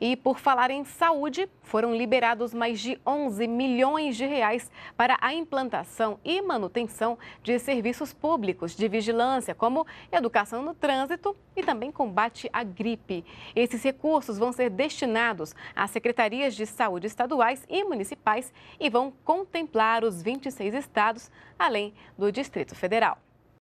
E por falar em saúde, foram liberados mais de 11 milhões de reais para a implantação e manutenção de serviços públicos de vigilância, como educação no trânsito e também combate à gripe. Esses recursos vão ser destinados às secretarias de saúde estaduais e municipais e vão contemplar os 26 estados, além do Distrito Federal.